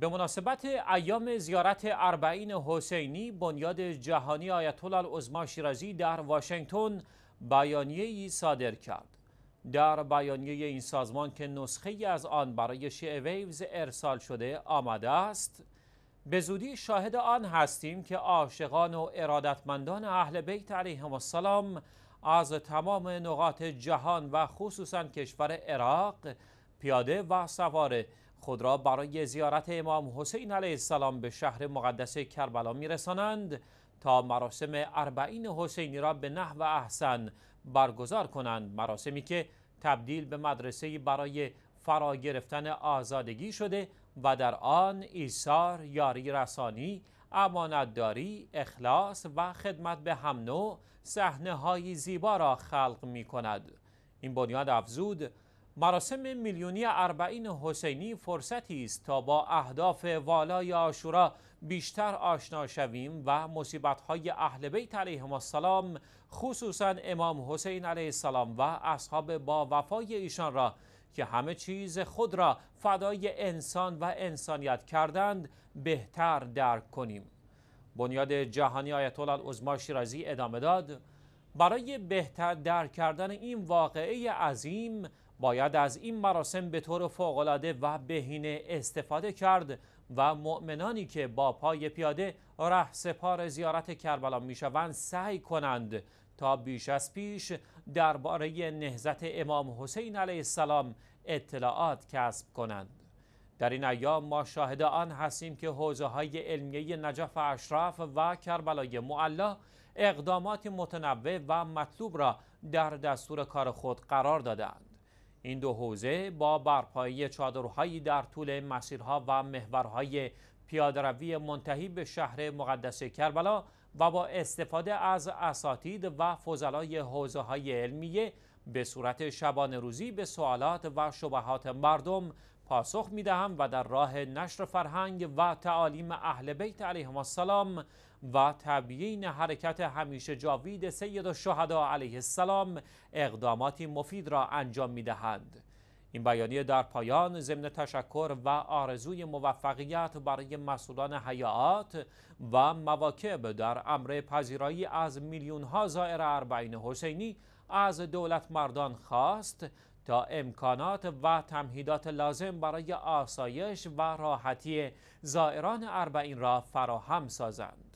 به مناسبت ایام زیارت اربعین حسینی بنیاد جهانی آیت الله العظما شیرازی در واشنگتن بیانیه ای صادر کرد در بیانیه این سازمان که نسخه ای از آن برای شیعه ویوز ارسال شده آمده است به زودی شاهد آن هستیم که عاشقان و ارادتمندان اهل بیت علیهم السلام از تمام نقاط جهان و خصوصا کشور عراق پیاده و سواره خود را برای زیارت امام حسین علیه السلام به شهر مقدس کربلا میرسانند تا مراسم اربعین حسینی را به نحو احسن برگزار کنند مراسمی که تبدیل به مدرسه برای فرا گرفتن آزادگی شده و در آن ایثار یاری رسانی امانتداری اخلاص و خدمت به هم نوع صحنه زیبا را خلق می کند این بنیاد افزود مراسم میلیونی اربعین حسینی فرصتی است تا با اهداف والای آشورا بیشتر آشنا شویم و مصیبت‌های اهل بیت علیهم السلام خصوصا امام حسین علیه السلام و اصحاب با وفای ایشان را که همه چیز خود را فدای انسان و انسانیت کردند بهتر درک کنیم بنیاد جهانی آیت الله العظما شیرازی ادامه داد برای بهتر درک کردن این واقعه عظیم باید از این مراسم به طور فوقالعاده و بهینه استفاده کرد و مؤمنانی که با پای پیاده راه سپار زیارت کربلا میشوند سعی کنند تا بیش از پیش درباره نهزت امام حسین علیه السلام اطلاعات کسب کنند در این ایام ما شاهد آن هستیم که حوزه های علمیه نجف اشرف و کربلای معلا اقدامات متنوع و مطلوب را در دستور کار خود قرار دادند این دو حوزه با برپایی چادرهایی در طول مسیرها و محورهای پیادروی منتهی به شهر مقدس کربلا و با استفاده از اساتید و فضلای حوزه های علمیه به صورت شبان روزی به سوالات و شبهات مردم پاسخ می دهم و در راه نشر فرهنگ و تعالیم اهل بیت علیهم السلام و تبیین حرکت همیشه جاوید سید و شهدا علیه السلام اقداماتی مفید را انجام می دهند. این بیانیه در پایان ضمن تشکر و آرزوی موفقیت برای مسئولان حیات و مواکب در امر پذیرایی از میلیون ها زائر اربعین حسینی از دولت مردان خواست تا امکانات و تمهیدات لازم برای آسایش و راحتی زائران اربعین را فراهم سازند.